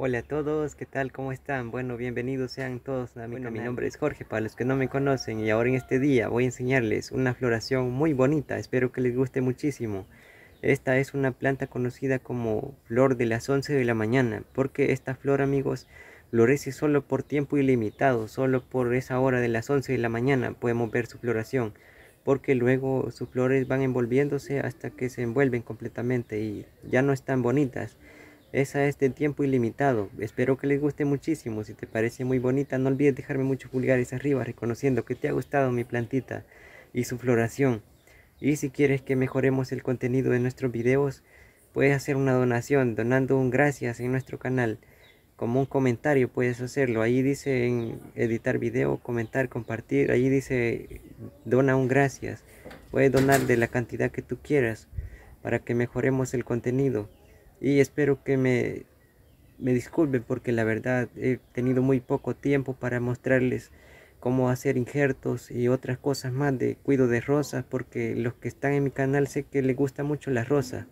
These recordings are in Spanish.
Hola a todos, ¿qué tal? ¿Cómo están? Bueno, bienvenidos sean todos a mi Mi nombre es Jorge, para los que no me conocen, y ahora en este día voy a enseñarles una floración muy bonita, espero que les guste muchísimo. Esta es una planta conocida como flor de las 11 de la mañana, porque esta flor, amigos, florece solo por tiempo ilimitado, solo por esa hora de las 11 de la mañana podemos ver su floración, porque luego sus flores van envolviéndose hasta que se envuelven completamente y ya no están bonitas es a este tiempo ilimitado. Espero que les guste muchísimo. Si te parece muy bonita, no olvides dejarme muchos pulgares arriba reconociendo que te ha gustado mi plantita y su floración. Y si quieres que mejoremos el contenido de nuestros videos, puedes hacer una donación donando un gracias en nuestro canal. Como un comentario puedes hacerlo. Ahí dice en editar video, comentar, compartir. Ahí dice dona un gracias. Puedes donar de la cantidad que tú quieras para que mejoremos el contenido y espero que me, me disculpen porque la verdad he tenido muy poco tiempo para mostrarles cómo hacer injertos y otras cosas más de cuido de rosas porque los que están en mi canal sé que les gusta mucho las rosas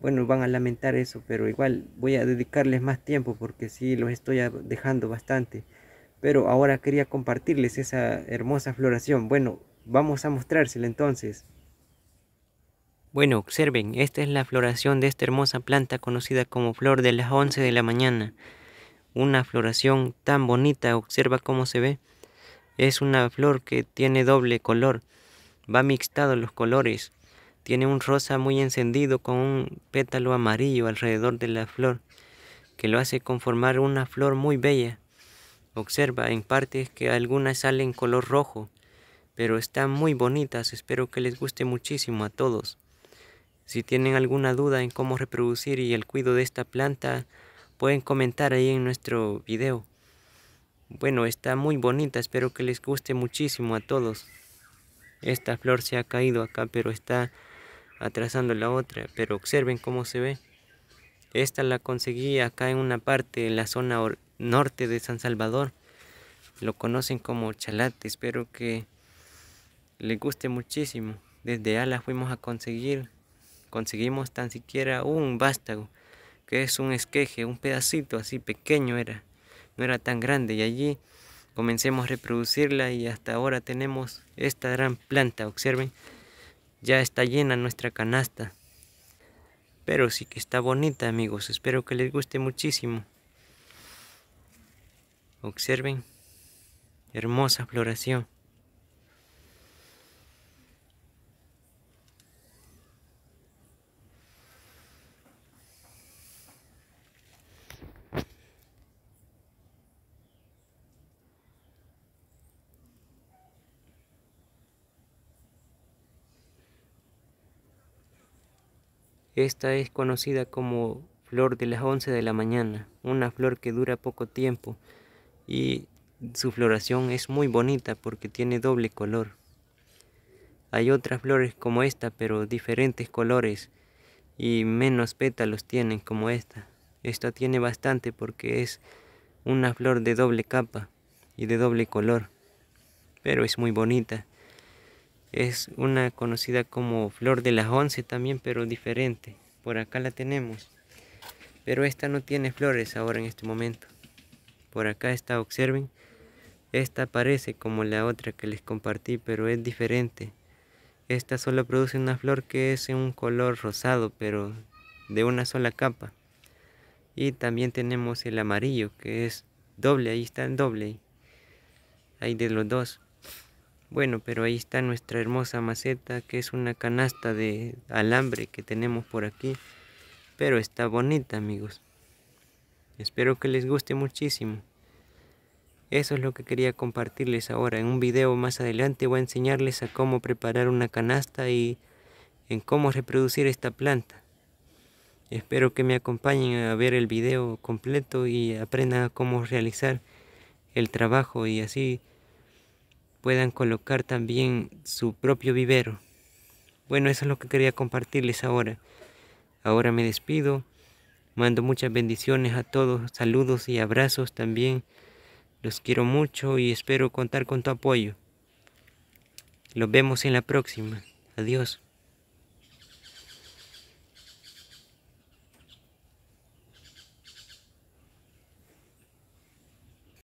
bueno van a lamentar eso pero igual voy a dedicarles más tiempo porque sí los estoy dejando bastante pero ahora quería compartirles esa hermosa floración bueno vamos a mostrársela entonces bueno, observen, esta es la floración de esta hermosa planta conocida como flor de las 11 de la mañana. Una floración tan bonita, observa cómo se ve. Es una flor que tiene doble color, va mixtado los colores. Tiene un rosa muy encendido con un pétalo amarillo alrededor de la flor, que lo hace conformar una flor muy bella. Observa en partes que algunas salen color rojo, pero están muy bonitas, espero que les guste muchísimo a todos. Si tienen alguna duda en cómo reproducir y el cuidado de esta planta, pueden comentar ahí en nuestro video. Bueno, está muy bonita, espero que les guste muchísimo a todos. Esta flor se ha caído acá, pero está atrasando la otra. Pero observen cómo se ve. Esta la conseguí acá en una parte, en la zona norte de San Salvador. Lo conocen como chalate, espero que les guste muchísimo. Desde Ala fuimos a conseguir conseguimos tan siquiera un vástago, que es un esqueje, un pedacito así pequeño era, no era tan grande y allí comencemos a reproducirla y hasta ahora tenemos esta gran planta, observen, ya está llena nuestra canasta. Pero sí que está bonita amigos, espero que les guste muchísimo. Observen, hermosa floración. Esta es conocida como flor de las 11 de la mañana, una flor que dura poco tiempo y su floración es muy bonita porque tiene doble color. Hay otras flores como esta, pero diferentes colores y menos pétalos tienen como esta. Esta tiene bastante porque es una flor de doble capa y de doble color, pero es muy bonita es una conocida como flor de las once también, pero diferente. Por acá la tenemos. Pero esta no tiene flores ahora en este momento. Por acá está, observen. Esta parece como la otra que les compartí, pero es diferente. Esta solo produce una flor que es un color rosado, pero de una sola capa. Y también tenemos el amarillo, que es doble, ahí está el doble. Hay de los dos. Bueno, pero ahí está nuestra hermosa maceta, que es una canasta de alambre que tenemos por aquí. Pero está bonita, amigos. Espero que les guste muchísimo. Eso es lo que quería compartirles ahora. En un video más adelante voy a enseñarles a cómo preparar una canasta y en cómo reproducir esta planta. Espero que me acompañen a ver el video completo y aprendan a cómo realizar el trabajo y así puedan colocar también su propio vivero. Bueno, eso es lo que quería compartirles ahora. Ahora me despido. Mando muchas bendiciones a todos, saludos y abrazos también. Los quiero mucho y espero contar con tu apoyo. Los vemos en la próxima. Adiós.